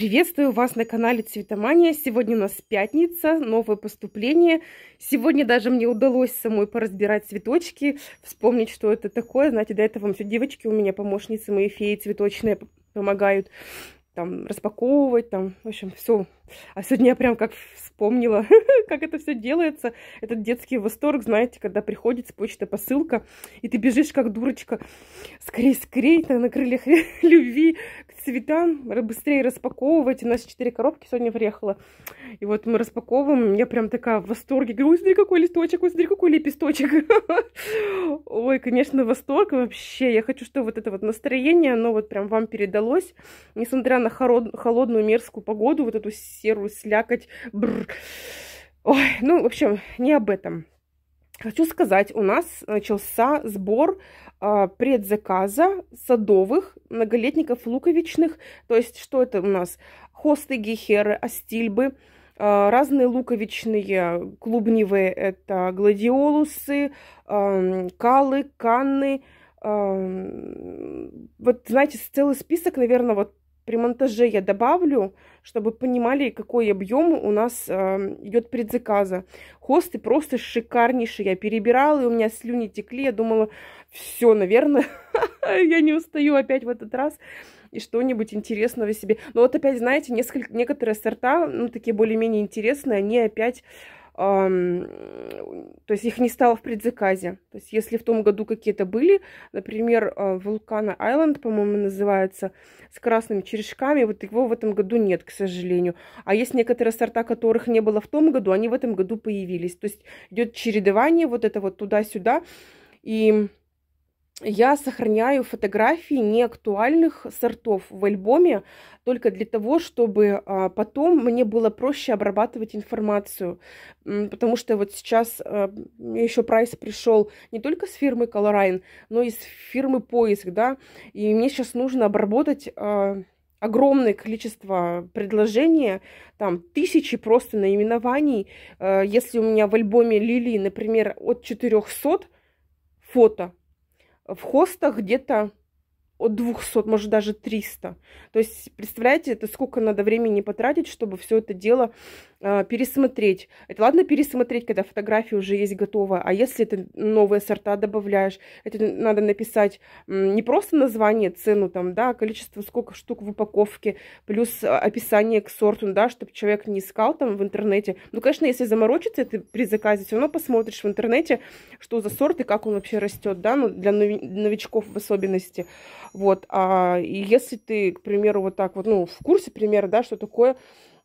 Приветствую вас на канале Цветомания. Сегодня у нас пятница, новое поступление. Сегодня даже мне удалось самой поразбирать цветочки, вспомнить, что это такое. Знаете, до этого все девочки у меня, помощницы мои феи цветочные, помогают там распаковывать, там, в общем, все. А сегодня я прям как вспомнила, как это все делается. Этот детский восторг, знаете, когда приходит с почты посылка, и ты бежишь как дурочка, скорее-скорее, на крыльях любви цвета, быстрее распаковывать. У нас 4 коробки сегодня приехало. И вот мы распаковываем. Я прям такая в восторге. Говорю, смотри, какой листочек, ой, смотри, какой лепесточек. Ой, конечно, восторг вообще. Я хочу, чтобы вот это вот настроение, оно вот прям вам передалось. Несмотря на холодную мерзкую погоду, вот эту серую слякоть. Ой, ну, в общем, не об этом. Хочу сказать, у нас начался сбор э, предзаказа садовых, многолетников, луковичных. То есть, что это у нас? Хосты, гехеры, астильбы, э, разные луковичные, клубневые. Это гладиолусы, э, калы, канны. Э, вот, знаете, целый список, наверное, вот при монтаже я добавлю, чтобы понимали, какой объем у нас э, эм, идет предзаказа. Хосты просто шикарнейшие. Я перебирала, и у меня слюни текли. Я думала, все, наверное, я не устаю опять в этот раз и что-нибудь интересного себе. Но вот опять, знаете, несколько, некоторые сорта, ну, такие более-менее интересные, они опять то есть их не стало в предзаказе. То есть если в том году какие-то были, например, э, Вулкана Айленд, по-моему, называется, с красными черешками, вот его в этом году нет, к сожалению. А есть некоторые сорта, которых не было в том году, они в этом году появились. То есть идет чередование вот это вот туда-сюда. И я сохраняю фотографии неактуальных сортов в альбоме только для того, чтобы а, потом мне было проще обрабатывать информацию. Потому что вот сейчас а, еще прайс пришел не только с фирмы Colorine, но и с фирмы Поиск, да, и мне сейчас нужно обработать а, огромное количество предложений, там тысячи просто наименований. Если у меня в альбоме Лили, например, от 400 фото, в хостах где-то от 200, может даже 300. То есть, представляете, это сколько надо времени потратить, чтобы все это дело а, пересмотреть. Это ладно пересмотреть, когда фотография уже есть готова, а если это новые сорта добавляешь, это надо написать не просто название, цену там, да, а количество, сколько штук в упаковке, плюс описание к сорту, да, чтобы человек не искал там в интернете. Ну, конечно, если заморочиться, ты при заказе все равно посмотришь в интернете, что за сорт и как он вообще растет, да, ну, для новичков в особенности. Вот, а если ты, к примеру, вот так вот, ну, в курсе, пример, да, что такое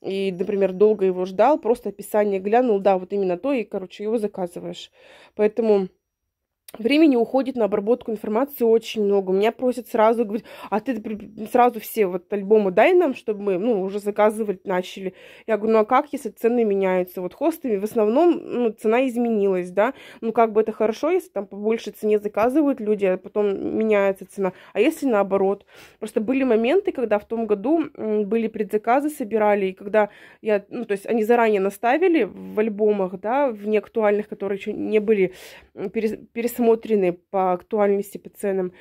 и, например, долго его ждал, просто описание глянул, да, вот именно то, и, короче, его заказываешь. Поэтому Времени уходит на обработку информации очень много. Меня просят сразу, говорить, а ты сразу все вот альбомы дай нам, чтобы мы, ну, уже заказывать начали. Я говорю, ну, а как, если цены меняются? Вот хостами в основном ну, цена изменилась, да? Ну, как бы это хорошо, если там по большей цене заказывают люди, а потом меняется цена. А если наоборот? Просто были моменты, когда в том году были предзаказы, собирали, и когда я, ну, то есть они заранее наставили в альбомах, да, в неактуальных, которые еще не были перес пересмотрены по актуальности, по ценам.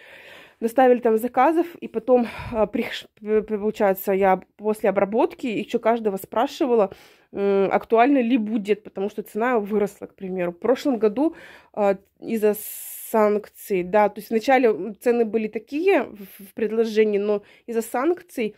Доставили там заказов, и потом, а, получается, я после обработки еще каждого спрашивала, актуально ли будет, потому что цена выросла, к примеру. В прошлом году а, из-за санкций, да, то есть вначале цены были такие в предложении, но из-за санкций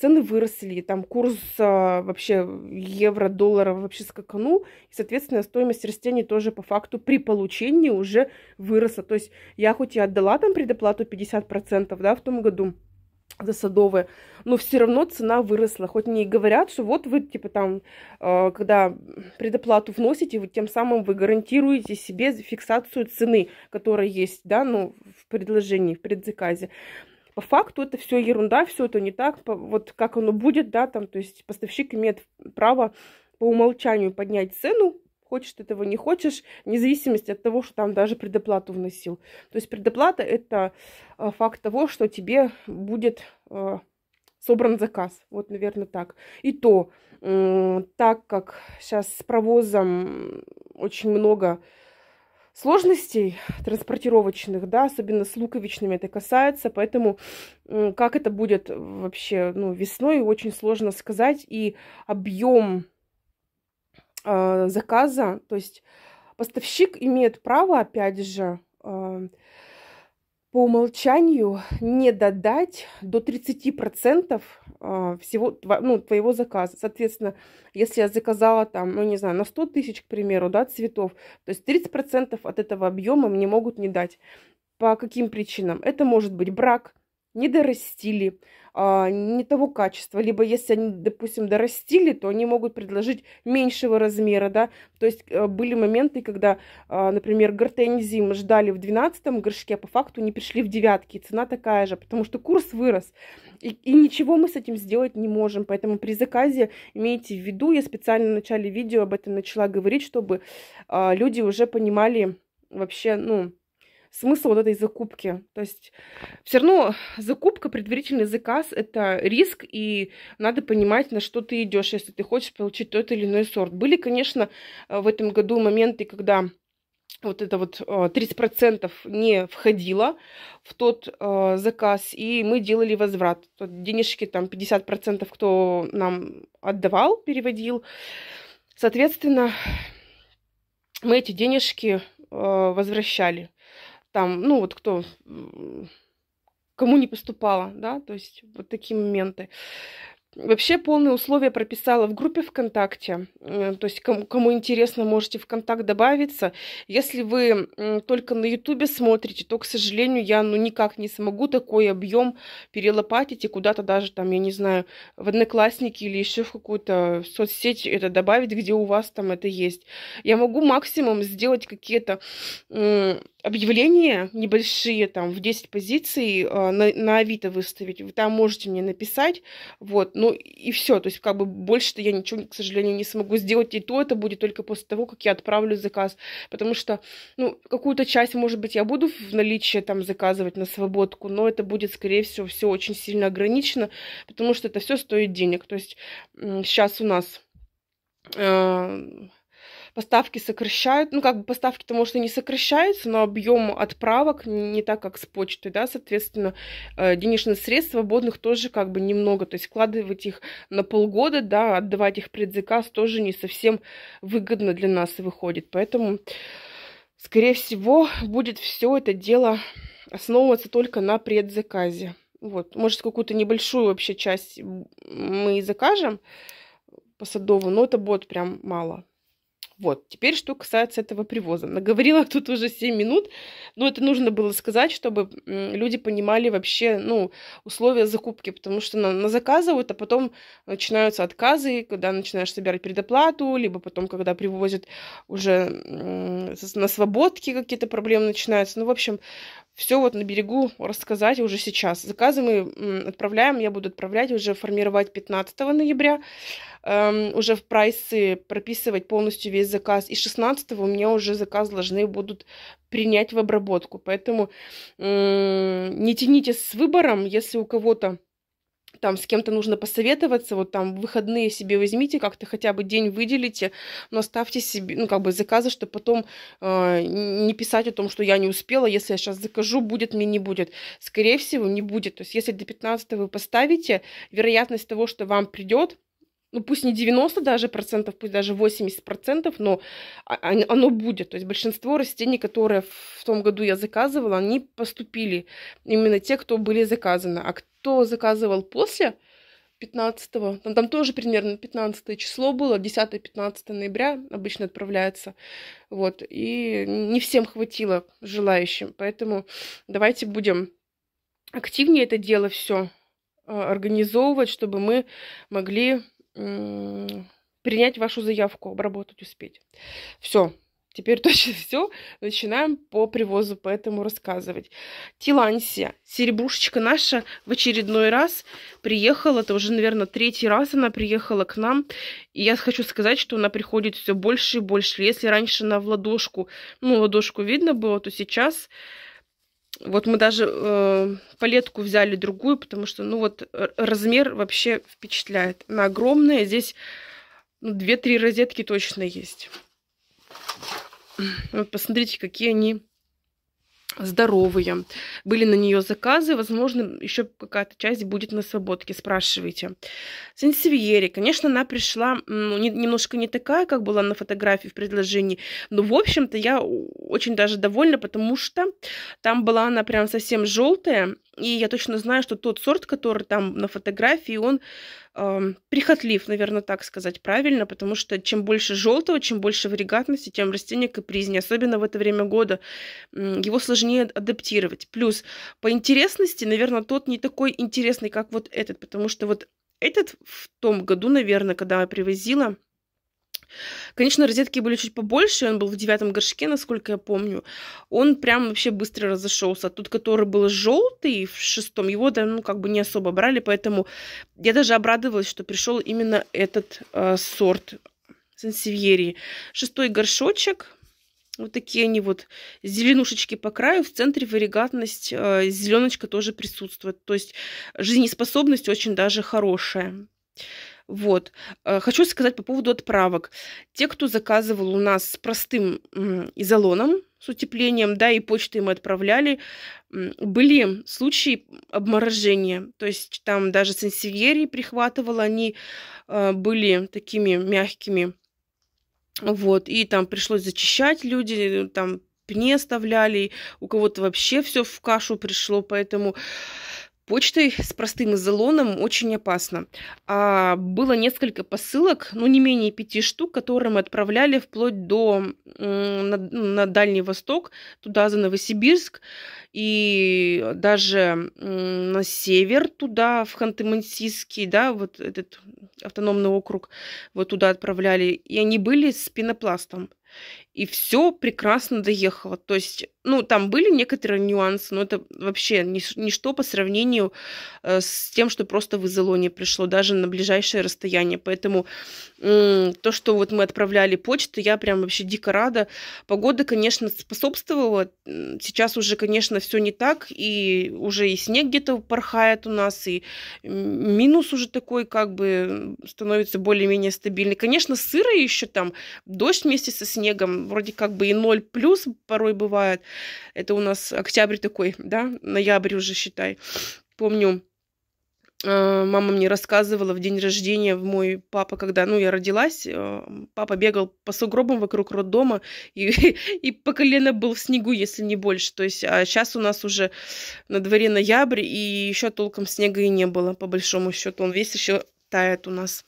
цены выросли, там курс а, вообще евро, доллара вообще скаканул, и, соответственно, стоимость растений тоже по факту при получении уже выросла. То есть я хоть и отдала там предоплату 50%, да, в том году, за садовые, но все равно цена выросла. Хоть мне и говорят, что вот вы, типа, там, э, когда предоплату вносите, вы тем самым вы гарантируете себе фиксацию цены, которая есть, да, ну, в предложении, в предзаказе. По факту это все ерунда, все это не так, вот как оно будет, да, там, то есть поставщик имеет право по умолчанию поднять цену, хочешь ты этого не хочешь, вне зависимости от того, что там даже предоплату вносил. То есть предоплата – это э, факт того, что тебе будет э, собран заказ. Вот, наверное, так. И то, так как сейчас с провозом очень много сложностей транспортировочных, да, особенно с луковичными это касается, поэтому как это будет вообще ну, весной, очень сложно сказать, и объем а, заказа. То есть поставщик имеет право, опять же, а, по умолчанию не додать до 30% а, всего ну, твоего заказа. Соответственно, если я заказала там, ну не знаю, на 100 тысяч, к примеру, да, цветов, то есть 30% от этого объема мне могут не дать. По каким причинам? Это может быть брак, не дорастили, а, не того качества. Либо если они, допустим, дорастили, то они могут предложить меньшего размера, да. То есть э, были моменты, когда, а, например, гортензим ждали в 12 горшке, а по факту не пришли в девятке, цена такая же, потому что курс вырос. И, и ничего мы с этим сделать не можем. Поэтому при заказе имейте в виду, я специально в начале видео об этом начала говорить, чтобы а, люди уже понимали вообще, ну, смысл вот этой закупки. То есть все равно закупка, предварительный заказ – это риск, и надо понимать, на что ты идешь, если ты хочешь получить тот или иной сорт. Были, конечно, э, в этом году моменты, когда вот это вот 30% э, не входило в тот э, заказ, и мы делали возврат. Денежки там 50%, кто нам отдавал, переводил. Соответственно, мы эти денежки э, возвращали там, ну вот кто, кому не поступало, да, то есть вот такие моменты. Вообще полные условия прописала в группе ВКонтакте. Э, то есть, кому, кому интересно, можете ВКонтакт добавиться. Если вы только на Ютубе смотрите, то, к сожалению, я ну, никак не смогу такой объем перелопатить и куда-то даже там, я не знаю, в Одноклассники или еще в какую-то соцсеть это добавить, где у вас там это есть. Я могу максимум сделать какие-то объявления небольшие, там, в 10 позиций э, на, на Авито выставить. Вы там можете мне написать, вот, ну и все. То есть, как бы, больше-то я ничего, к сожалению, не смогу сделать. И то это будет только после того, как я отправлю заказ. Потому что, ну, какую-то часть, может быть, я буду в наличии там заказывать на свободку, но это будет, скорее всего, все очень сильно ограничено, потому что это все стоит денег. То есть, сейчас у нас... Э, поставки сокращают. Ну, как бы поставки-то, может, и не сокращаются, но объем отправок не так, как с почты, да, соответственно, э, денежные средства свободных тоже как бы немного. То есть вкладывать их на полгода, да, отдавать их предзаказ тоже не совсем выгодно для нас выходит. Поэтому, скорее всего, будет все это дело основываться только на предзаказе. Вот, может, какую-то небольшую вообще часть мы и закажем по садову, но это будет прям мало. Вот, теперь что касается этого привоза. Наговорила тут уже 7 минут, но это нужно было сказать, чтобы люди понимали вообще, ну, условия закупки, потому что на, на заказывают, а потом начинаются отказы, когда начинаешь собирать предоплату, либо потом, когда привозят уже на свободке какие-то проблемы начинаются. Ну, в общем, все вот на берегу рассказать уже сейчас. Заказы мы отправляем, я буду отправлять уже формировать 15 ноября, э, уже в прайсы прописывать полностью весь заказ, и 16 у меня уже заказ должны будут принять в обработку. Поэтому не тяните с выбором, если у кого-то там с кем-то нужно посоветоваться, вот там выходные себе возьмите, как-то хотя бы день выделите, но ставьте себе, ну, как бы заказы, чтобы потом э, не писать о том, что я не успела, если я сейчас закажу, будет мне, не будет. Скорее всего, не будет. То есть, если до 15 вы поставите, вероятность того, что вам придет, ну пусть не 90 даже процентов, пусть даже 80 процентов, но а, а, оно будет. То есть большинство растений, которые в том году я заказывала, они поступили. Именно те, кто были заказаны. А кто заказывал после 15-го, там, ну, там тоже примерно 15 число было, 10-15 ноября обычно отправляется. Вот. И не всем хватило желающим. Поэтому давайте будем активнее это дело все а, организовывать, чтобы мы могли принять вашу заявку, обработать, успеть. Все, теперь точно все. Начинаем по привозу, поэтому рассказывать. Тилансия, серебрушечка наша в очередной раз приехала. Это уже, наверное, третий раз она приехала к нам. И я хочу сказать, что она приходит все больше и больше. Если раньше на в ладошку, ну, ладошку видно было, то сейчас вот мы даже э, палетку взяли другую, потому что, ну вот, размер вообще впечатляет. Она огромная, здесь ну, 2-3 розетки точно есть. Вот посмотрите, какие они здоровые. Были на нее заказы, возможно, еще какая-то часть будет на свободке, спрашивайте. Сенсивьери, конечно, она пришла ну, не, немножко не такая, как была на фотографии в предложении, но, в общем-то, я очень даже довольна, потому что там была она прям совсем желтая, и я точно знаю, что тот сорт, который там на фотографии, он э, прихотлив, наверное, так сказать правильно, потому что чем больше желтого, чем больше варигатности, тем растение капризнее, особенно в это время года. Э, его сложнее адаптировать. Плюс по интересности, наверное, тот не такой интересный, как вот этот, потому что вот этот в том году, наверное, когда я привозила, Конечно, розетки были чуть побольше, он был в девятом горшке, насколько я помню. Он прям вообще быстро разошелся. Тот, который был желтый в шестом, его да, ну, как бы не особо брали, поэтому я даже обрадовалась, что пришел именно этот э, сорт сансевьерии. Шестой горшочек. Вот такие они вот зеленушечки по краю, в центре варигатность, э, зеленочка тоже присутствует. То есть жизнеспособность очень даже хорошая. Вот. Э, хочу сказать по поводу отправок. Те, кто заказывал у нас с простым изолоном, с утеплением, да, и почты мы отправляли, были случаи обморожения. То есть там даже сенсивьери прихватывало, они э, были такими мягкими. Вот, и там пришлось зачищать люди, там пне оставляли, у кого-то вообще все в кашу пришло, поэтому Почтой с простым изолоном очень опасно. А было несколько посылок, ну не менее пяти штук, которые мы отправляли вплоть до на, на Дальний Восток, туда за Новосибирск и даже на север туда в Ханты-Мансийский, да, вот этот автономный округ, вот туда отправляли. И они были с пенопластом и все прекрасно доехало. То есть, ну, там были некоторые нюансы, но это вообще нич- ничто по сравнению э, с тем, что просто в изолоне пришло, даже на ближайшее расстояние. Поэтому э, то, что вот мы отправляли почту, я прям вообще дико рада. Погода, конечно, способствовала. Сейчас уже, конечно, все не так, и уже и снег где-то порхает у нас, и минус уже такой как бы становится более-менее стабильный. Конечно, сыро еще там, дождь вместе со снегом, вроде как бы и ноль плюс порой бывает. Это у нас октябрь такой, да, ноябрь уже считай. Помню, э, мама мне рассказывала в день рождения в мой папа, когда, ну, я родилась, э, папа бегал по сугробам вокруг роддома и, и по колено был в снегу, если не больше. То есть, а сейчас у нас уже на дворе ноябрь, и еще толком снега и не было, по большому счету. Он весь еще тает у нас.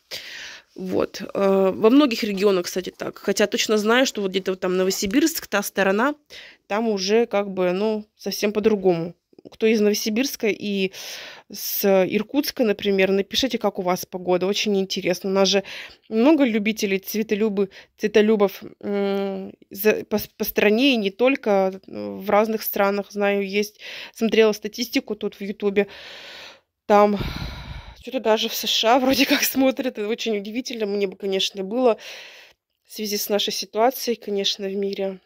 Вот. Э, во многих регионах, кстати, так. Хотя точно знаю, что вот где-то вот там Новосибирск, та сторона, там уже как бы, ну, совсем по-другому. Кто из Новосибирска и с Иркутска, например, напишите, как у вас погода. Очень интересно. У нас же много любителей цветолюбы, цветолюбов по, по стране и не только. Ну, в разных странах, знаю, есть. Смотрела статистику тут в Ютубе. Там что-то даже в США вроде как смотрят. Это очень удивительно. Мне бы, конечно, было в связи с нашей ситуацией, конечно, в мире.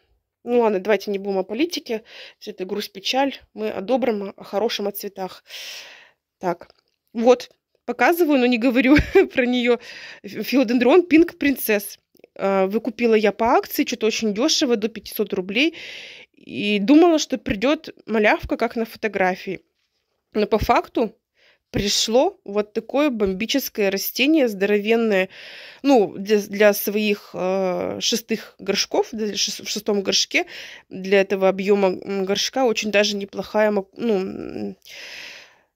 Ну ладно, давайте не будем о политике. Все это грусть, печаль. Мы о добром, о хорошем, о цветах. Так, вот, показываю, но не говорю про нее. Филодендрон Пинк Принцесс. А, выкупила я по акции, что-то очень дешево, до 500 рублей. И думала, что придет малявка, как на фотографии. Но по факту пришло вот такое бомбическое растение здоровенное, ну, для, для своих э, шестых горшков, для, шест, в шестом горшке, для этого объема горшка очень даже неплохая, ну,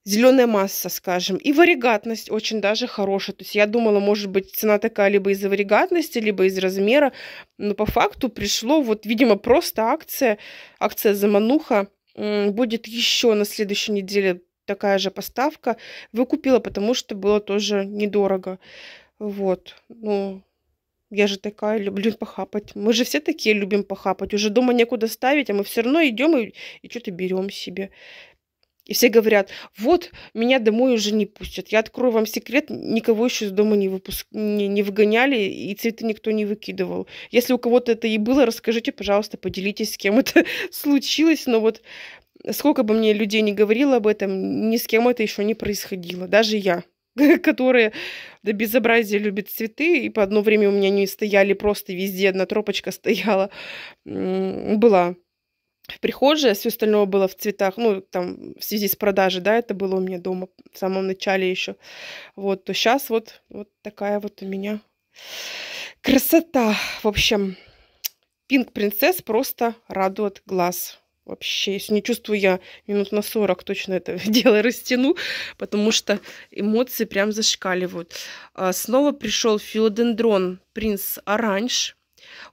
зеленая масса, скажем. И варигатность очень даже хорошая. То есть я думала, может быть, цена такая либо из-за варигатности, либо из размера. Но по факту пришло, вот, видимо, просто акция, акция замануха. Будет еще на следующей неделе такая же поставка. Выкупила, потому что было тоже недорого. Вот. Ну, я же такая, люблю похапать. Мы же все такие любим похапать. Уже дома некуда ставить, а мы все равно идем и, и что-то берем себе. И все говорят, вот, меня домой уже не пустят. Я открою вам секрет, никого еще из дома не, выпуск... не, не выгоняли, и цветы никто не выкидывал. Если у кого-то это и было, расскажите, пожалуйста, поделитесь, с кем это случилось. Но вот сколько бы мне людей не говорило об этом, ни с кем это еще не происходило, даже я которая до безобразия любит цветы, и по одно время у меня не стояли просто везде, одна тропочка стояла, была в прихожей, а все остальное было в цветах, ну, там, в связи с продажей, да, это было у меня дома в самом начале еще, вот, то сейчас вот, вот такая вот у меня красота, в общем, Пинг Принцесс просто радует глаз. Вообще, если не чувствую, я минут на 40 точно это дело растяну, потому что эмоции прям зашкаливают. А, снова пришел филодендрон принц оранж.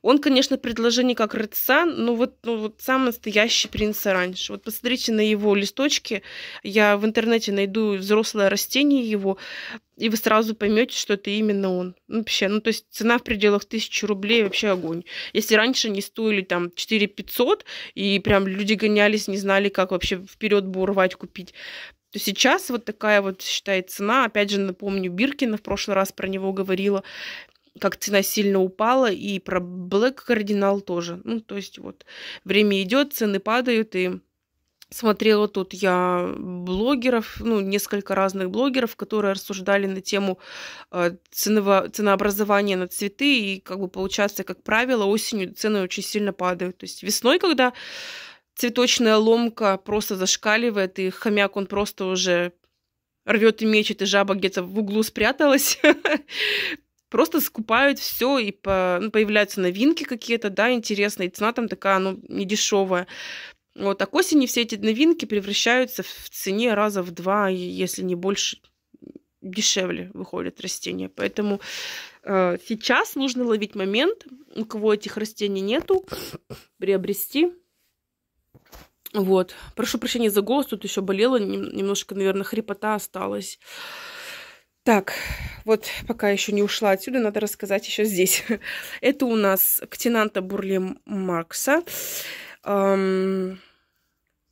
Он, конечно, предложение как рыца, но вот, ну, вот самый настоящий принц раньше. Вот посмотрите на его листочки. Я в интернете найду взрослое растение его, и вы сразу поймете, что это именно он. Ну, вообще, ну, то есть цена в пределах тысячи рублей вообще огонь. Если раньше они стоили там 4 500, и прям люди гонялись, не знали, как вообще вперед бурвать купить, то сейчас вот такая вот, считай, цена. Опять же, напомню, Биркина в прошлый раз про него говорила как цена сильно упала, и про Black Cardinal тоже. Ну, то есть вот время идет, цены падают, и смотрела тут я блогеров, ну, несколько разных блогеров, которые рассуждали на тему э, ценово, ценообразования на цветы, и как бы получается, как правило, осенью цены очень сильно падают. То есть весной, когда цветочная ломка просто зашкаливает, и хомяк, он просто уже рвет и мечет, и жаба где-то в углу спряталась, просто скупают все и по, ну, появляются новинки какие-то, да, интересные. И цена там такая, ну, не дешевая. Вот, а к осени все эти новинки превращаются в цене раза в два, если не больше, дешевле выходят растения. Поэтому э, сейчас нужно ловить момент, у кого этих растений нету, приобрести. Вот. Прошу прощения за голос, тут еще болела, немножко, наверное, хрипота осталась. Так, вот пока еще не ушла отсюда, надо рассказать еще здесь. Это у нас ктенанта Бурли Маркса. Эм,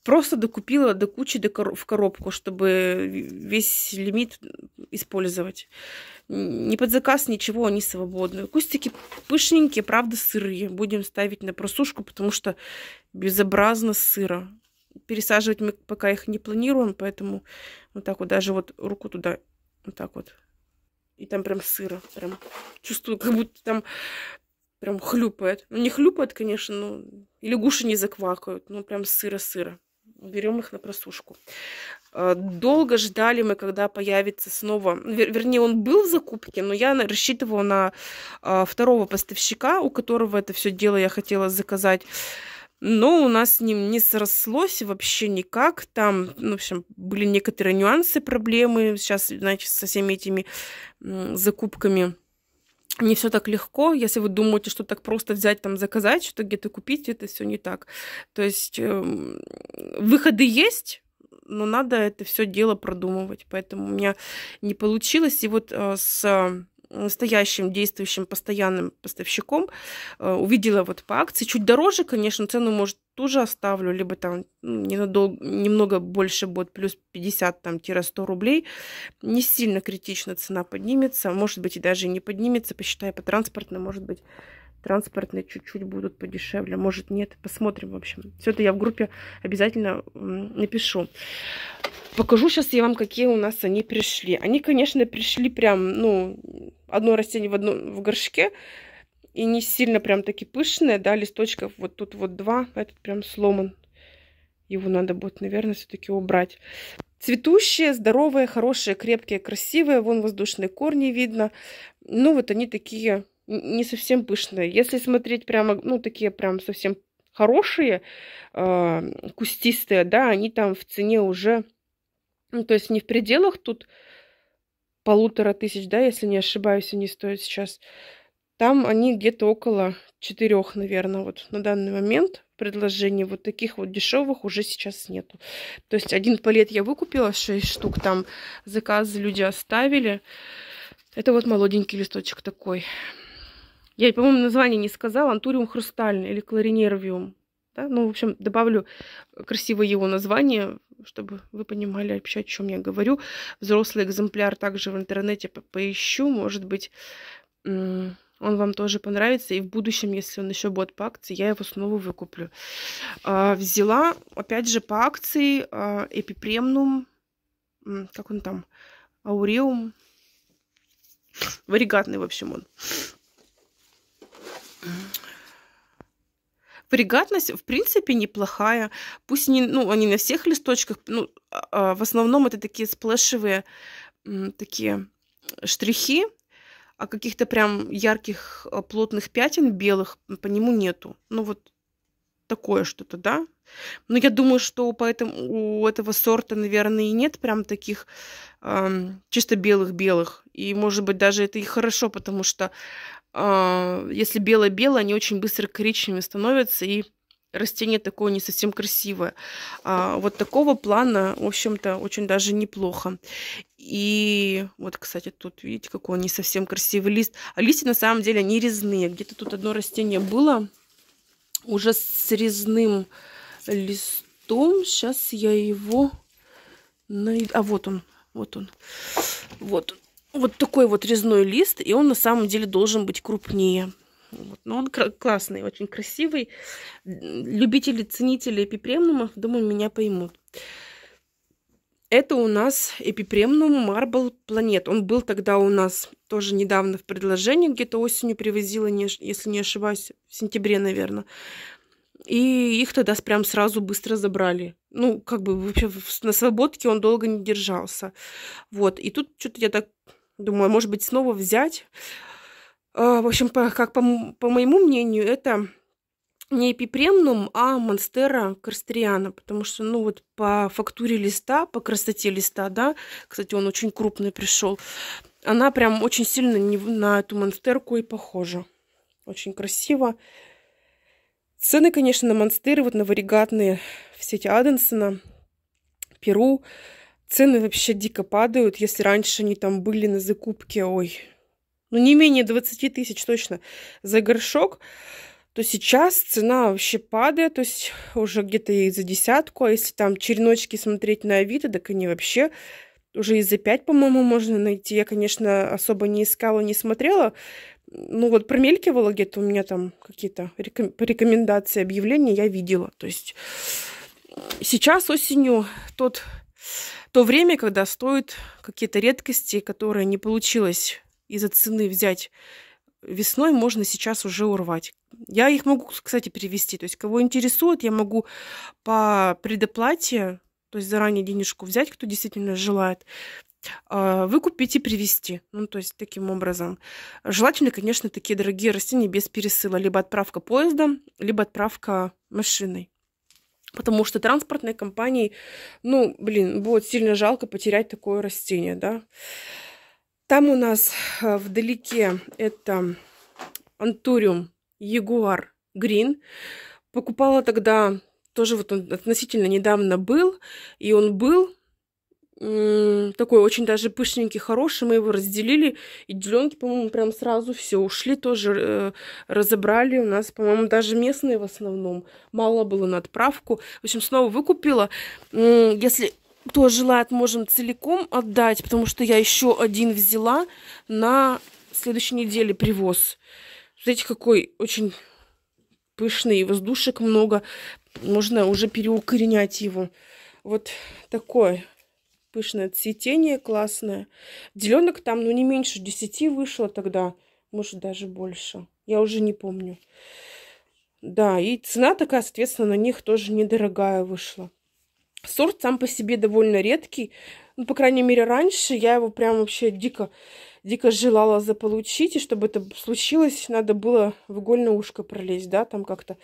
просто докупила до кучи до кор в коробку, чтобы весь лимит использовать. Не под заказ, ничего, они свободные. Кустики пышненькие, правда, сырые. Будем ставить на просушку, потому что безобразно сыро. Пересаживать мы пока их не планируем, поэтому вот так вот даже вот руку туда вот так вот. И там прям сыро. Прям чувствую, как будто там прям хлюпает. Ну, не хлюпает, конечно, но и лягуши не заквакают. Ну, прям сыро-сыро. Берем их на просушку. А, долго ждали мы, когда появится снова... вернее, он был в закупке, но я рассчитывала на а, второго поставщика, у которого это все дело я хотела заказать но ну, у нас с ним не срослось вообще никак. Там, ну, в общем, были некоторые нюансы, проблемы. Сейчас, значит, со всеми этими закупками не все так легко. Если вы думаете, что так просто взять, там, заказать, что то где-то купить, это все не так. То есть эм, выходы есть, но надо это все дело продумывать. Поэтому у меня не получилось. И вот э, с настоящим, действующим, постоянным поставщиком. Э, увидела вот по акции. Чуть дороже, конечно, цену, может, тоже оставлю, либо там ну, ненадолго, немного больше будет, плюс 50 там 100 рублей. Не сильно критично цена поднимется, может быть, и даже не поднимется, посчитая по транспортной, может быть, транспортные чуть-чуть будут подешевле, может, нет. Посмотрим, в общем. Все это я в группе обязательно напишу. Покажу сейчас я вам, какие у нас они пришли. Они, конечно, пришли прям, ну, одно растение в, одном, в горшке, и не сильно прям таки пышные, да, листочков вот тут вот два, этот прям сломан. Его надо будет, наверное, все-таки убрать. Цветущие, здоровые, хорошие, крепкие, красивые. Вон воздушные корни видно. Ну, вот они такие не совсем пышные. Если смотреть прямо, ну, такие прям совсем хорошие, э, кустистые, да, они там в цене уже, ну, то есть не в пределах тут полутора тысяч, да, если не ошибаюсь, они стоят сейчас. Там они где-то около четырех, наверное, вот на данный момент предложений. Вот таких вот дешевых уже сейчас нету. То есть один палет я выкупила, шесть штук там заказы люди оставили. Это вот молоденький листочек такой. Я, по-моему, название не сказала. Антуриум хрустальный или кларинервиум. Да? Ну, в общем, добавлю э, красивое его название, чтобы вы понимали вообще, о чем я говорю. Взрослый экземпляр также в интернете по поищу. Может быть, он вам тоже понравится. И в будущем, если он еще будет по акции, я его снова выкуплю. А, взяла, опять же, по акции а, эпипремнум. Как он там? Ауреум. Варигатный, в общем, он. Варигатность, в принципе, неплохая. Пусть не, ну, они на всех листочках, ну, а, в основном это такие сплэшевые такие штрихи, а каких-то прям ярких э, плотных пятен белых по нему нету. Ну, вот такое что-то, да? Но я думаю, что поэтому у этого сорта, наверное, и нет прям таких э, чисто белых-белых. И, может быть, даже это и хорошо, потому что а, если белое-белое, они очень быстро коричневыми становятся, и растение такое не совсем красивое. А, вот такого плана, в общем-то, очень даже неплохо. И вот, кстати, тут видите, какой он не совсем красивый лист. А листья на самом деле они резные. Где-то тут одно растение было уже с резным листом. Сейчас я его найду. А вот он, вот он, вот он вот такой вот резной лист, и он на самом деле должен быть крупнее. Вот. Но он классный, очень красивый. Любители, ценители эпипремнума, думаю, меня поймут. Это у нас эпипремнум марбл планет Он был тогда у нас тоже недавно в предложении, где-то осенью привозила, если не ошибаюсь, в сентябре, наверное. И их тогда прям сразу быстро забрали. Ну, как бы вообще на свободке он долго не держался. Вот. И тут что-то я так Думаю, а может быть, снова взять. А, в общем, по, как по, по моему мнению, это не эпипремнум, а монстера карстриана, потому что, ну вот по фактуре листа, по красоте листа, да, кстати, он очень крупный пришел, она прям очень сильно не, на эту монстерку и похожа. Очень красиво. Цены, конечно, на монстеры, вот на варигатные, все эти Аденсона, Перу, Цены вообще дико падают, если раньше они там были на закупке, ой, ну не менее 20 тысяч точно за горшок, то сейчас цена вообще падает, то есть уже где-то и за десятку, а если там череночки смотреть на Авито, так они вообще уже и за 5, по-моему, можно найти. Я, конечно, особо не искала, не смотрела, ну вот промелькивала где-то у меня там какие-то реком... рекомендации, объявления я видела. То есть сейчас осенью тот то время, когда стоят какие-то редкости, которые не получилось из-за цены взять весной, можно сейчас уже урвать. Я их могу, кстати, перевести. То есть, кого интересует, я могу по предоплате, то есть заранее денежку взять, кто действительно желает, а, выкупить и привезти. Ну, то есть таким образом. Желательно, конечно, такие дорогие растения без пересыла. Либо отправка поездом, либо отправка машиной. Потому что транспортной компании, ну, блин, будет сильно жалко потерять такое растение, да. Там у нас э, вдалеке это антуриум ягуар грин. Покупала тогда, тоже вот он относительно недавно был, и он был такой очень даже пышненький, хороший. Мы его разделили. И деленки, по-моему, прям сразу все ушли, тоже э, разобрали. У нас, по-моему, даже местные в основном. Мало было на отправку. В общем, снова выкупила. Если кто желает, можем целиком отдать, потому что я еще один взяла на следующей неделе привоз. Смотрите, какой очень пышный, воздушек много. Можно уже переукоренять его. Вот такой пышное цветение классное. Деленок там, ну, не меньше десяти вышло тогда, может, даже больше. Я уже не помню. Да, и цена такая, соответственно, на них тоже недорогая вышла. Сорт сам по себе довольно редкий. Ну, по крайней мере, раньше я его прям вообще дико дико желала заполучить, и чтобы это случилось, надо было в игольное ушко пролезть, да, там как-то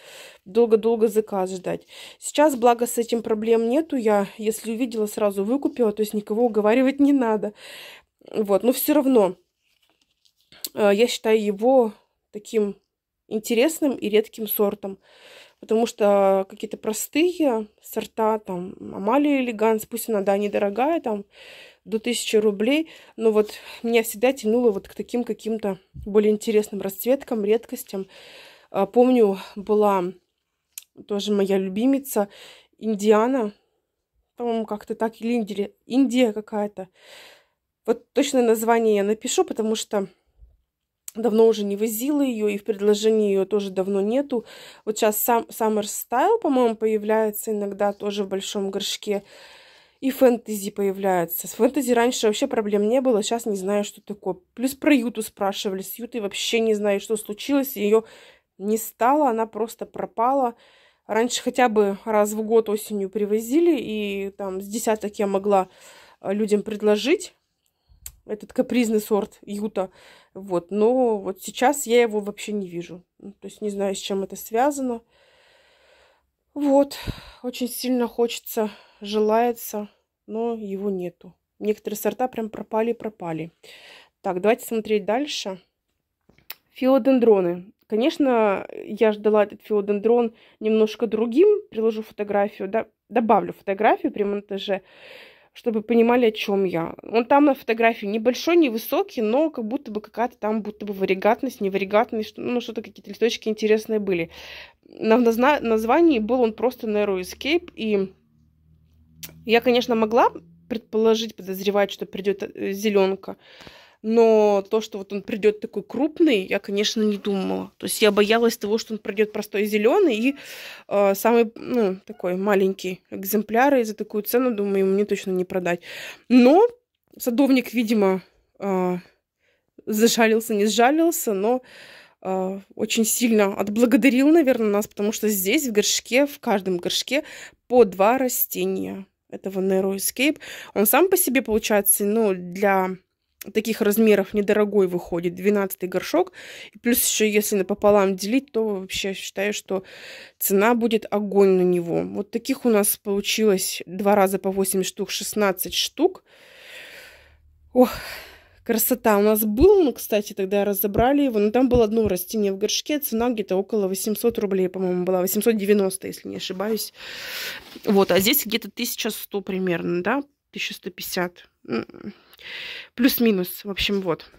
долго-долго заказ ждать. Сейчас, благо, с этим проблем нету, я, если увидела, сразу выкупила, то есть никого уговаривать не надо. Вот, но все равно э, я считаю его таким интересным и редким сортом. Потому что какие-то простые сорта, там, Амалия Элеганс, пусть она, да, недорогая, там, до 1000 рублей. Но вот меня всегда тянуло вот к таким каким-то более интересным расцветкам, редкостям. А, помню, была тоже моя любимица Индиана, по-моему, как-то так, или Индия, Индия какая-то. Вот точное название я напишу, потому что давно уже не возила ее, и в предложении ее тоже давно нету. Вот сейчас сам Summer Style, по-моему, появляется иногда тоже в большом горшке и фэнтези появляется. С фэнтези раньше вообще проблем не было, сейчас не знаю, что такое. Плюс про Юту спрашивали, с Ютой вообще не знаю, что случилось, ее не стало, она просто пропала. Раньше хотя бы раз в год осенью привозили, и там с десяток я могла э, людям предложить этот капризный сорт юта, вот, но вот сейчас я его вообще не вижу, ну, то есть не знаю, с чем это связано, вот, очень сильно хочется, желается но его нету. Некоторые сорта прям пропали-пропали. Так, давайте смотреть дальше. Филодендроны. Конечно, я ждала этот филодендрон немножко другим. Приложу фотографию, да, добавлю фотографию при монтаже, чтобы понимали, о чем я. Он там на фотографии небольшой, невысокий, но как будто бы какая-то там будто бы варигатность, неваригатность, ну что-то какие-то листочки интересные были. На, на названии был он просто Nero Escape, и я, конечно, могла предположить, подозревать, что придет э, зеленка, но то, что вот он придет такой крупный, я, конечно, не думала. То есть я боялась того, что он придет простой зеленый и э, самый ну, такой маленький экземпляр. И за такую цену, думаю, мне точно не продать. Но садовник, видимо, э, зажалился, не сжалился, но э, очень сильно отблагодарил, наверное, нас, потому что здесь в горшке, в каждом горшке по два растения этого Nero Escape. Он сам по себе, получается, ну, для таких размеров недорогой выходит 12 горшок. И плюс еще, если пополам делить, то вообще считаю, что цена будет огонь на него. Вот таких у нас получилось два раза по 8 штук, 16 штук. Ох, красота. У нас был, ну, кстати, тогда разобрали его, но там было одно растение в горшке, цена где-то около 800 рублей, по-моему, была, 890, если не ошибаюсь. Вот, а здесь где-то 1100 примерно, да, 1150. М-м. Плюс-минус, в общем, вот.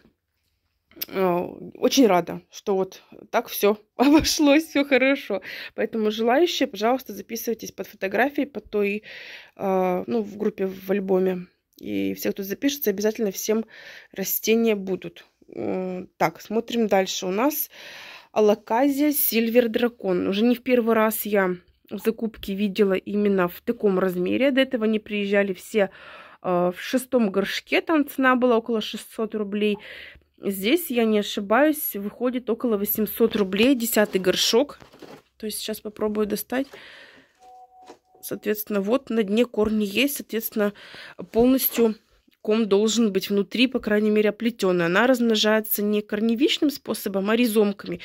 Э, очень рада, что вот так все обошлось, все хорошо. Поэтому желающие, пожалуйста, записывайтесь под фотографией, под той, э, ну, в группе в альбоме и все, кто запишется, обязательно всем растения будут. Так, смотрим дальше. У нас Алаказия Сильвер Дракон. Уже не в первый раз я закупки видела именно в таком размере. До этого не приезжали все а, в шестом горшке. Там цена была около 600 рублей. Здесь, я не ошибаюсь, выходит около 800 рублей десятый горшок. То есть сейчас попробую достать. Соответственно, вот на дне корни есть, соответственно, полностью ком должен быть внутри, по крайней мере, оплетенный. Она размножается не корневичным способом, а ризомками.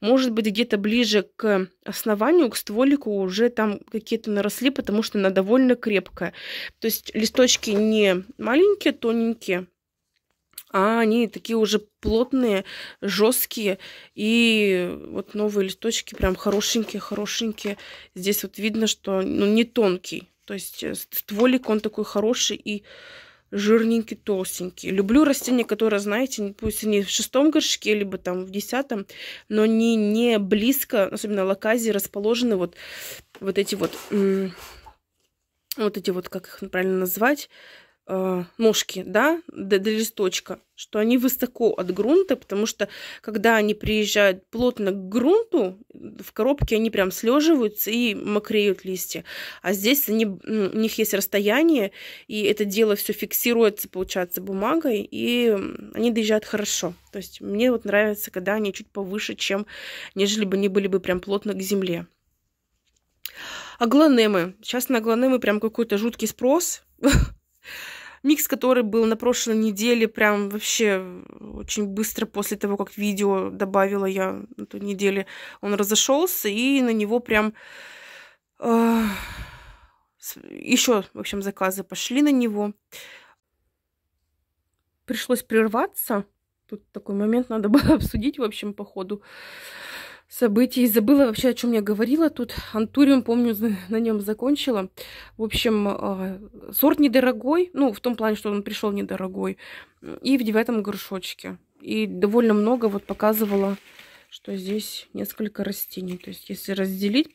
Может быть, где-то ближе к основанию, к стволику уже там какие-то наросли, потому что она довольно крепкая. То есть листочки не маленькие, тоненькие, а они такие уже плотные, жесткие, и вот новые листочки прям хорошенькие, хорошенькие. Здесь вот видно, что ну, не тонкий, то есть э, стволик он такой хороший и жирненький, толстенький. Люблю растения, которые, знаете, пусть они в шестом горшке, либо там в десятом, но они не близко, особенно лаказии, расположены вот, вот эти вот, вот эти вот, как их правильно назвать, э, ножки, да, до, до листочка, что они высоко от грунта, потому что когда они приезжают плотно к грунту, в коробке они прям слеживаются и мокреют листья. А здесь они, у них есть расстояние, и это дело все фиксируется, получается, бумагой, и они доезжают хорошо. То есть мне вот нравится, когда они чуть повыше, чем нежели бы они были бы прям плотно к земле. Агланемы, Сейчас на аглонемы прям какой-то жуткий спрос. Микс, который был на прошлой неделе, прям вообще э, очень быстро после того, как видео добавила я на той неделе, он разошелся, и на него прям э, еще, в общем, заказы пошли на него. Пришлось прерваться. Тут такой момент надо было обсудить, в общем, по ходу событий. Забыла вообще, о чем я говорила. Тут антуриум, помню, на нем закончила. В общем, а, сорт недорогой, ну, в том плане, что он пришел недорогой. И в девятом горшочке. И довольно много вот показывала, что здесь несколько растений. То есть, если разделить,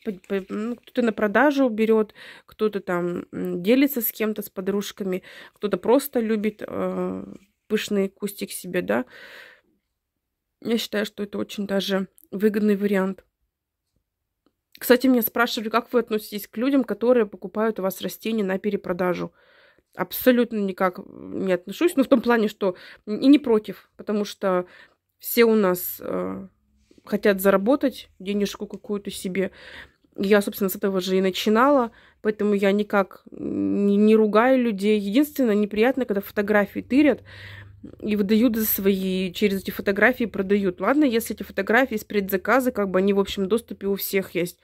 ну, кто-то на продажу берет, кто-то там делится с кем-то, с подружками, кто-то просто любит а, пышный кустик себе, да, я считаю, что это очень даже выгодный вариант. Кстати, меня спрашивали, как вы относитесь к людям, которые покупают у вас растения на перепродажу. Абсолютно никак не отношусь, но ну, в том плане, что и не против, потому что все у нас э, хотят заработать денежку какую-то себе. Я, собственно, с этого же и начинала, поэтому я никак не, не ругаю людей. Единственное, неприятно, когда фотографии тырят, и выдают за свои, через эти фотографии продают. Ладно, если эти фотографии с предзаказа, как бы они в общем доступе у всех есть.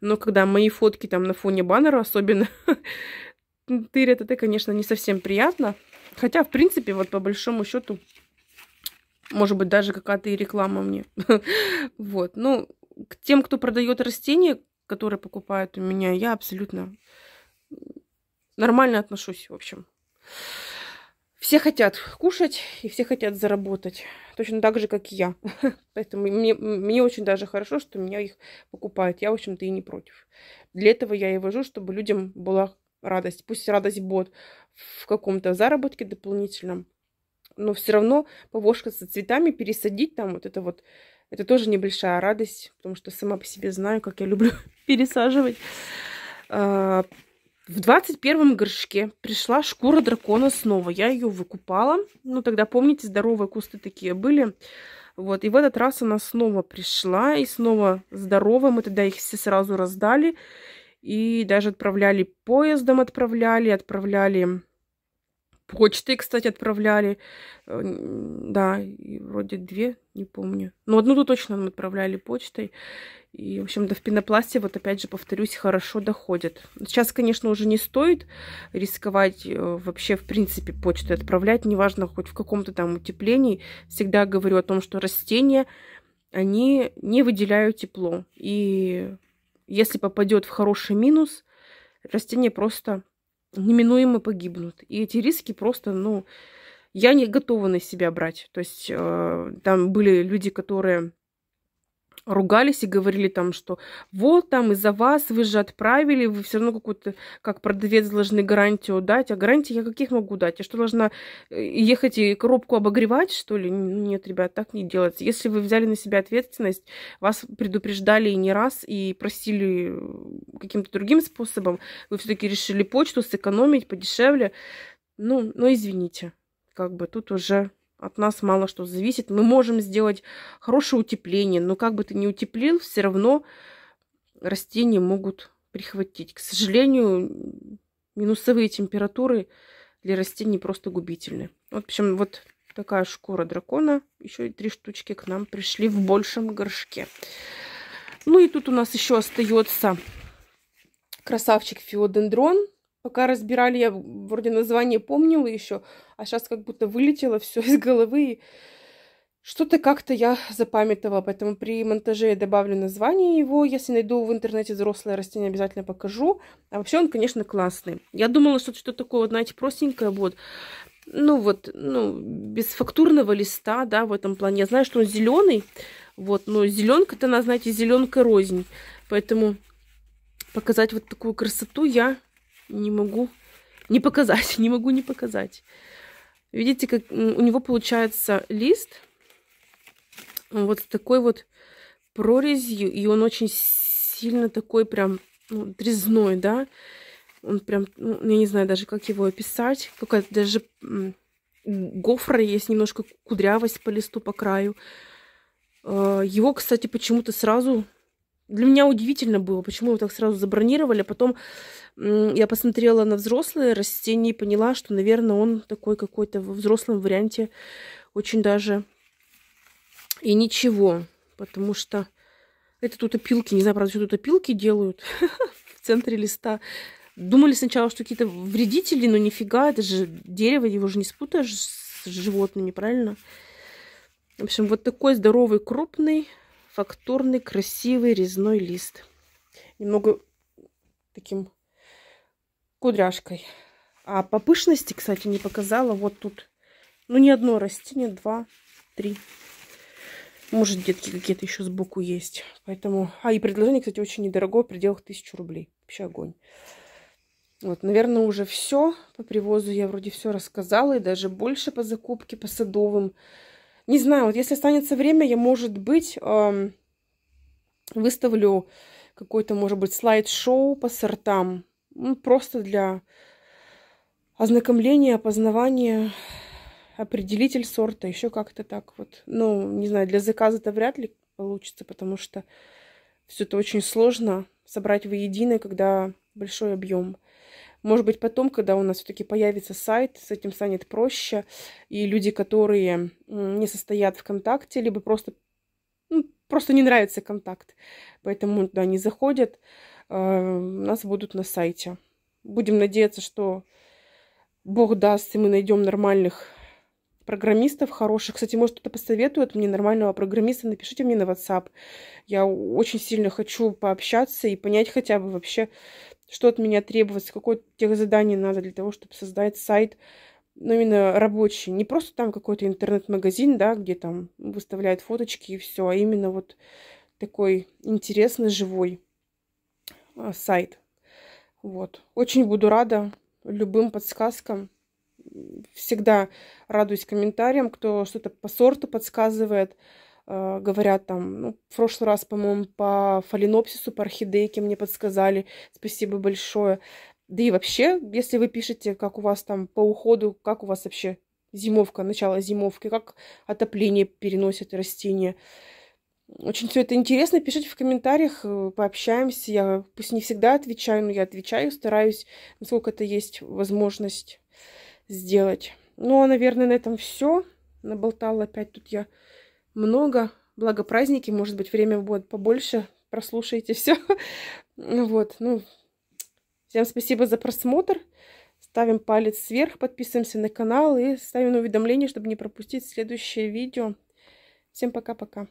Но когда мои фотки там на фоне баннера особенно тырят, это, конечно, не совсем приятно. Хотя, в принципе, вот по большому счету, может быть, даже какая-то и реклама мне. вот, ну, к тем, кто продает растения, которые покупают у меня, я абсолютно нормально отношусь, в общем все хотят кушать и все хотят заработать. Точно так же, как и я. Поэтому мне, мне очень даже хорошо, что меня их покупают. Я, в общем-то, и не против. Для этого я и вожу, чтобы людям была радость. Пусть радость будет в каком-то заработке дополнительном, но все равно повошкаться цветами, пересадить там вот это вот, это тоже небольшая радость, потому что сама по себе знаю, как я люблю пересаживать а, в 21 горшке пришла шкура дракона снова. Я ее выкупала. Ну, тогда, помните, здоровые кусты такие были. Вот, и в этот раз она снова пришла, и снова здоровая. Мы тогда их все сразу раздали. И даже отправляли поездом, отправляли, отправляли почтой, кстати, отправляли. Э, да, и вроде две, не помню. Но ну, одну-то точно мы отправляли почтой. И, в общем-то, в пенопласте, вот опять же, повторюсь, хорошо доходит. Сейчас, конечно, уже не стоит рисковать э, вообще, в принципе, почтой отправлять. Неважно, хоть в каком-то там утеплении. Всегда говорю о том, что растения, они не выделяют тепло. И если попадет в хороший минус, растение просто неминуемо погибнут. И эти риски просто, ну, я не готова на себя брать. То есть э, там были люди, которые ругались и говорили там, что вот там из-за вас вы же отправили, вы все равно какую-то, как продавец, должны гарантию дать. А гарантии я каких могу дать? Я что, должна э, ехать и коробку обогревать, что ли? Нет, ребят, так не делается. Если вы взяли на себя ответственность, вас предупреждали не раз и просили э, каким-то другим способом, вы все-таки решили почту сэкономить подешевле, ну, ну извините, как бы тут уже от нас мало что зависит. Мы можем сделать хорошее утепление, но как бы ты ни утеплил, все равно растения могут прихватить. К сожалению, минусовые температуры для растений просто губительны. Вот, в общем, вот такая шкура дракона. Еще три штучки к нам пришли в большем горшке. Ну и тут у нас еще остается красавчик фиодендрон. Пока разбирали, я вроде название помнила еще, а сейчас как будто вылетело все из головы. И что-то как-то я запамятовала, поэтому при монтаже я добавлю название его. Если найду в интернете взрослое растение, обязательно покажу. А вообще он, конечно, классный. Я думала, что что такое, вот, знаете, простенькое вот, Ну вот, ну, без фактурного листа, да, в этом плане. Я знаю, что он зеленый, вот, но зеленка-то, она, знаете, зеленка рознь. Поэтому показать вот такую красоту я не могу не показать, не могу не показать. Видите, как у него получается лист вот такой вот прорезью, и он очень сильно такой прям ну, дрезной, да. Он прям, ну, я не знаю даже, как его описать. Какая-то даже гофра есть, немножко кудрявость по листу, по краю. Э, его, кстати, почему-то сразу для меня удивительно было, почему его так сразу забронировали. Потом я посмотрела на взрослые растения и поняла, что, наверное, он такой какой-то во взрослом варианте очень даже и ничего. Потому что это тут опилки, не знаю, правда, что тут опилки делают в центре листа. Думали сначала, что какие-то вредители, но нифига, это же дерево, его же не спутаешь с животными, правильно? В общем, вот такой здоровый, крупный фактурный, красивый резной лист. Немного таким кудряшкой. А по пышности, кстати, не показала. Вот тут, ну, не одно растение, два, три. Может, детки какие-то еще сбоку есть. Поэтому... А, и предложение, кстати, очень недорогое, в пределах тысячу рублей. Вообще огонь. Вот, наверное, уже все по привозу. Я вроде все рассказала, и даже больше по закупке, по садовым. Не знаю, вот если останется время, я, может быть, эм, выставлю какой-то, может быть, слайд-шоу по сортам. Ну, просто для ознакомления, опознавания, определитель сорта, еще как-то так вот. Ну, не знаю, для заказа это вряд ли получится, потому что все это очень сложно собрать воедино, когда большой объем. Может быть, потом, когда у нас все-таки появится сайт, с этим станет проще, и люди, которые не состоят в контакте, либо просто, ну, просто не нравится контакт, поэтому туда не заходят, э, у нас будут на сайте. Будем надеяться, что Бог даст, и мы найдем нормальных программистов хороших. Кстати, может, кто-то посоветует мне нормального программиста, напишите мне на WhatsApp. Я очень сильно хочу пообщаться и понять хотя бы вообще, что от меня требовать, какое техзадание надо для того, чтобы создать сайт, ну, именно рабочий. Не просто там какой-то интернет-магазин, да, где там выставляют фоточки и все, а именно вот такой интересный, живой а, сайт. Вот. Очень буду рада любым подсказкам. Всегда радуюсь комментариям, кто что-то по сорту подсказывает. Э, говорят там, ну, в прошлый раз, по-моему, по фаленопсису, по орхидейке мне подсказали, спасибо большое. Да и вообще, если вы пишете, как у вас там по уходу, как у вас вообще зимовка, начало зимовки, как отопление переносят растения. Очень все это интересно. Пишите в комментариях, э, пообщаемся. Я пусть не всегда отвечаю, но я отвечаю, стараюсь, насколько это есть возможность сделать. Ну, а, наверное, на этом все. Наболтала опять тут я много. Благо праздники, может быть, время будет побольше. Прослушайте все. Вот, ну, всем спасибо за просмотр. Ставим палец вверх, подписываемся на канал и ставим уведомления, чтобы не пропустить следующее видео. Всем пока-пока.